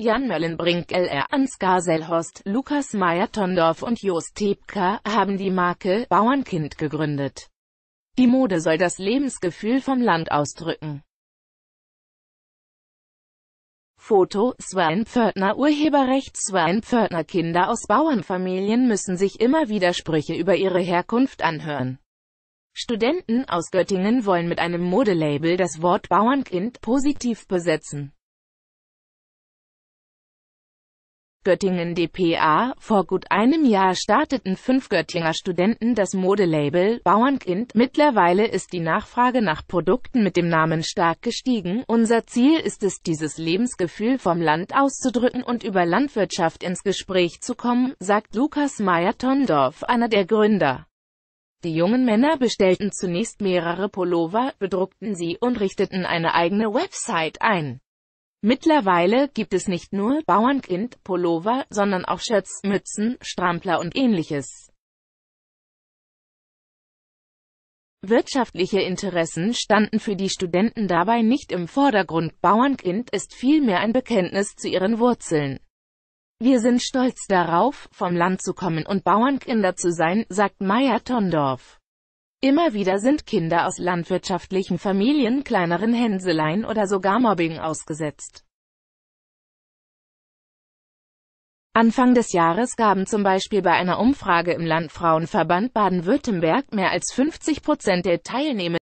Jan Möllenbrink, LR Ansgar Selhorst, Lukas Meyer-Tondorf und Jost Tepka haben die Marke Bauernkind gegründet. Die Mode soll das Lebensgefühl vom Land ausdrücken. Foto, Sven Pförtner Urheberrecht Sven Pförtner Kinder aus Bauernfamilien müssen sich immer wieder Sprüche über ihre Herkunft anhören. Studenten aus Göttingen wollen mit einem Modelabel das Wort Bauernkind positiv besetzen. Göttingen dpa. Vor gut einem Jahr starteten fünf Göttinger Studenten das Modelabel Bauernkind. Mittlerweile ist die Nachfrage nach Produkten mit dem Namen stark gestiegen. Unser Ziel ist es, dieses Lebensgefühl vom Land auszudrücken und über Landwirtschaft ins Gespräch zu kommen, sagt Lukas Meyer-Tondorf, einer der Gründer. Die jungen Männer bestellten zunächst mehrere Pullover, bedruckten sie und richteten eine eigene Website ein. Mittlerweile gibt es nicht nur Bauernkind-Pullover, sondern auch Shirts, Mützen, Strampler und ähnliches. Wirtschaftliche Interessen standen für die Studenten dabei nicht im Vordergrund. Bauernkind ist vielmehr ein Bekenntnis zu ihren Wurzeln. Wir sind stolz darauf, vom Land zu kommen und Bauernkinder zu sein, sagt Maya Tondorf. Immer wieder sind Kinder aus landwirtschaftlichen Familien kleineren Hänseleien oder sogar Mobbing ausgesetzt. Anfang des Jahres gaben zum Beispiel bei einer Umfrage im Landfrauenverband Baden-Württemberg mehr als 50 Prozent der Teilnehmer